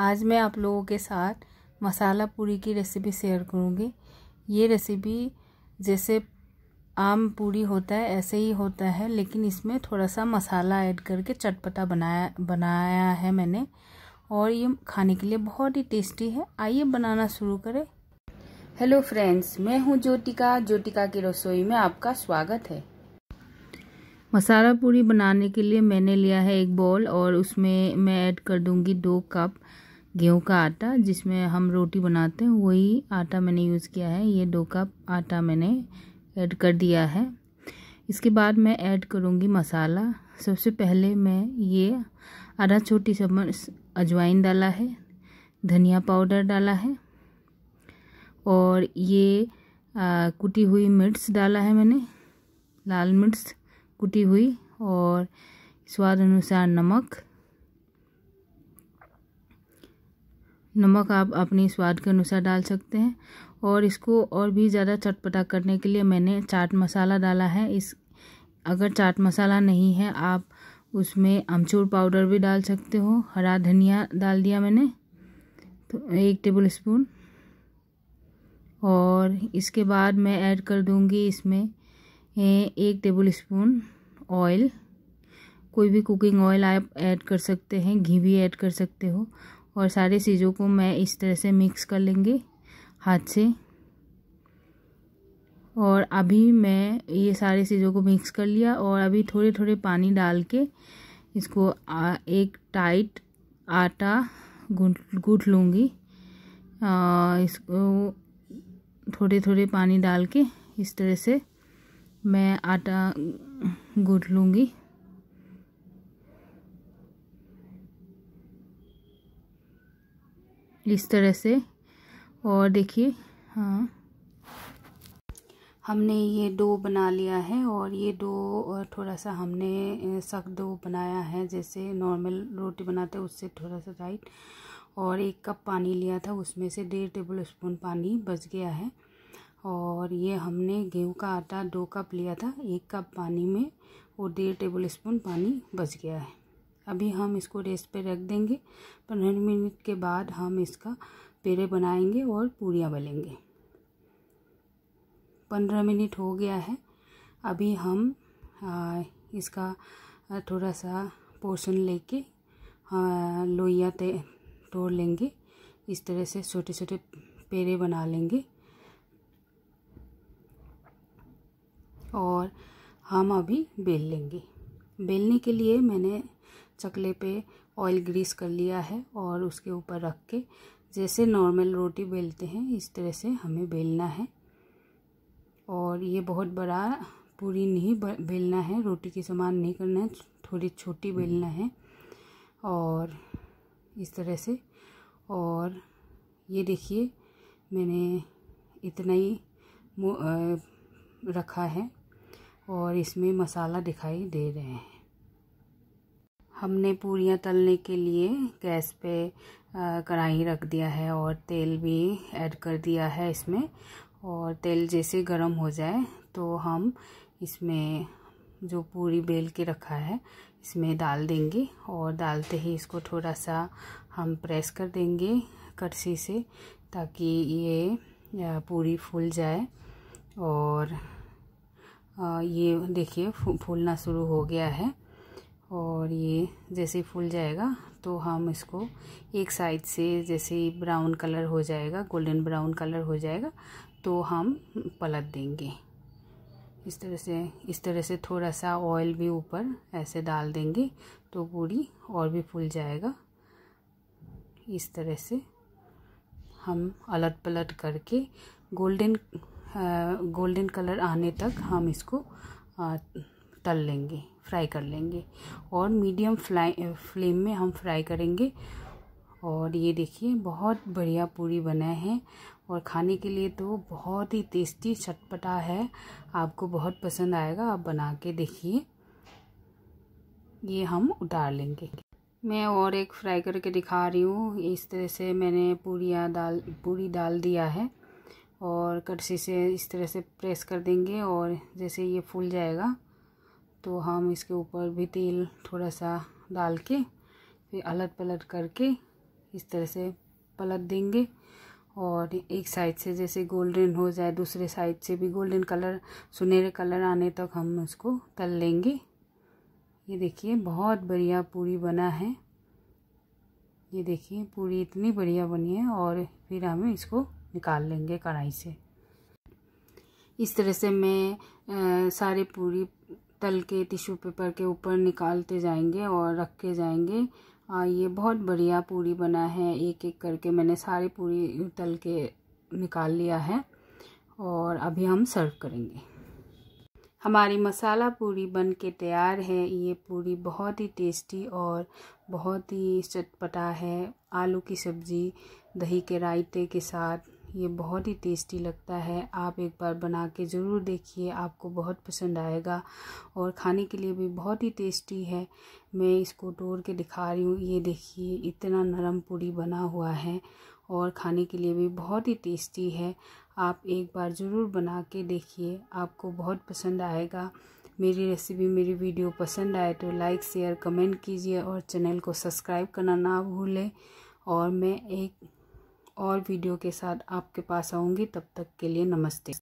आज मैं आप लोगों के साथ मसाला पूरी की रेसिपी शेयर करूँगी ये रेसिपी जैसे आम पूरी होता है ऐसे ही होता है लेकिन इसमें थोड़ा सा मसाला ऐड करके चटपटा बनाया बनाया है मैंने और ये खाने के लिए बहुत ही टेस्टी है आइए बनाना शुरू करें हेलो फ्रेंड्स मैं हूँ ज्योतिका ज्योतिका की रसोई में आपका स्वागत है मसाला पूरी बनाने के लिए मैंने लिया है एक बॉल और उसमें मैं ऐड कर दूंगी दो कप गेहूँ का आटा जिसमें हम रोटी बनाते हैं वही आटा मैंने यूज़ किया है ये दो कप आटा मैंने ऐड कर दिया है इसके बाद मैं ऐड करूँगी मसाला सबसे पहले मैं ये आधा छोटी चम्मच अजवाइन डाला है धनिया पाउडर डाला है और ये कुटी हुई मिर्च डाला है मैंने लाल मिर्च कुटी हुई और स्वाद अनुसार नमक नमक आप अपने स्वाद के अनुसार डाल सकते हैं और इसको और भी ज़्यादा चटपटा करने के लिए मैंने चाट मसाला डाला है इस अगर चाट मसाला नहीं है आप उसमें अमचूर पाउडर भी डाल सकते हो हरा धनिया डाल दिया मैंने तो एक टेबल स्पून और इसके बाद मैं ऐड कर दूंगी इसमें एक टेबल स्पून ऑयल कोई भी कुकिंग ऑयल आप ऐड कर सकते हैं घी भी ऐड कर सकते हो और सारे चीज़ों को मैं इस तरह से मिक्स कर लेंगे हाथ से और अभी मैं ये सारे चीज़ों को मिक्स कर लिया और अभी थोड़े थोड़े पानी डाल के इसको एक टाइट आटा गूँथ गूँथ लूँगी इसको थोड़े थोड़े पानी डाल के इस तरह से मैं आटा गूँथ लूँगी इस तरह से और देखिए हाँ हमने ये डो बना लिया है और ये डो थोड़ा सा हमने सख्त डो बनाया है जैसे नॉर्मल रोटी बनाते हैं उससे थोड़ा सा टाइट और एक कप पानी लिया था उसमें से डेढ़ टेबल स्पून पानी बच गया है और ये हमने गेहूं का आटा दो कप लिया था एक कप पानी में और डेढ़ टेबल स्पून पानी बच गया है अभी हम इसको रेस्ट पे रख देंगे पंद्रह मिनट के बाद हम इसका पेड़े बनाएंगे और पूड़ियाँ बलेंगे पंद्रह मिनट हो गया है अभी हम आ, इसका थोड़ा सा पोर्शन लेके लोहिया ते तोड़ लेंगे इस तरह से छोटे छोटे पेड़े बना लेंगे और हम अभी बेल लेंगे बेलने के लिए मैंने चकले पे ऑयल ग्रीस कर लिया है और उसके ऊपर रख के जैसे नॉर्मल रोटी बेलते हैं इस तरह से हमें बेलना है और ये बहुत बड़ा पूरी नहीं बेलना है रोटी के समान नहीं करना है थोड़ी छोटी बेलना है और इस तरह से और ये देखिए मैंने इतना ही रखा है और इसमें मसाला दिखाई दे रहे हैं हमने पूरियाँ तलने के लिए गैस पे कढ़ाई रख दिया है और तेल भी ऐड कर दिया है इसमें और तेल जैसे गर्म हो जाए तो हम इसमें जो पूरी बेल के रखा है इसमें डाल देंगे और डालते ही इसको थोड़ा सा हम प्रेस कर देंगे कड़सी से ताकि ये पूरी फूल जाए और ये देखिए फूलना शुरू हो गया है और ये जैसे फूल जाएगा तो हम इसको एक साइड से जैसे ब्राउन कलर हो जाएगा गोल्डन ब्राउन कलर हो जाएगा तो हम पलट देंगे इस तरह से इस तरह से थोड़ा सा ऑयल भी ऊपर ऐसे डाल देंगे तो पूरी और भी फूल जाएगा इस तरह से हम अलट पलट करके गोल्डन गोल्डन कलर आने तक हम इसको आ, तल लेंगे फ्राई कर लेंगे और मीडियम फ्लाई फ्लेम में हम फ्राई करेंगे और ये देखिए बहुत बढ़िया पूरी बनाए हैं और खाने के लिए तो बहुत ही टेस्टी चटपटा है आपको बहुत पसंद आएगा आप बना के देखिए ये हम उतार लेंगे मैं और एक फ्राई करके दिखा रही हूँ इस तरह से मैंने पूरिया डाल पूरी डाल दिया है और कटसी से इस तरह से प्रेस कर देंगे और जैसे ये फूल जाएगा तो हम इसके ऊपर भी तेल थोड़ा सा डाल के फिर अलट पलट करके इस तरह से पलट देंगे और एक साइड से जैसे गोल्डन हो जाए दूसरे साइड से भी गोल्डन कलर सुनहरे कलर आने तक हम उसको तल लेंगे ये देखिए बहुत बढ़िया पूरी बना है ये देखिए पूरी इतनी बढ़िया बनी है और फिर हम इसको निकाल लेंगे कढ़ाई से इस तरह से मैं आ, सारे पूरी तल के टिश्यू पेपर के ऊपर निकालते जाएंगे और रख के जाएंगे आ, ये बहुत बढ़िया पूरी बना है एक एक करके मैंने सारी पूरी तल के निकाल लिया है और अभी हम सर्व करेंगे हमारी मसाला पूरी बन के तैयार है ये पूरी बहुत ही टेस्टी और बहुत ही चटपटा है आलू की सब्ज़ी दही के रायते के साथ ये बहुत ही टेस्टी लगता है आप एक बार बना के ज़रूर देखिए आपको बहुत पसंद आएगा और खाने के लिए भी बहुत ही टेस्टी है मैं इसको तोड़ के दिखा रही हूँ ये देखिए इतना नरम पूरी बना हुआ है और खाने के लिए भी बहुत ही टेस्टी है आप एक बार ज़रूर बना के देखिए आपको बहुत पसंद आएगा मेरी रेसिपी मेरी वीडियो पसंद आए तो लाइक शेयर कमेंट कीजिए और चैनल को सब्सक्राइब करना ना भूलें और मैं एक और वीडियो के साथ आपके पास आऊँगी तब तक के लिए नमस्ते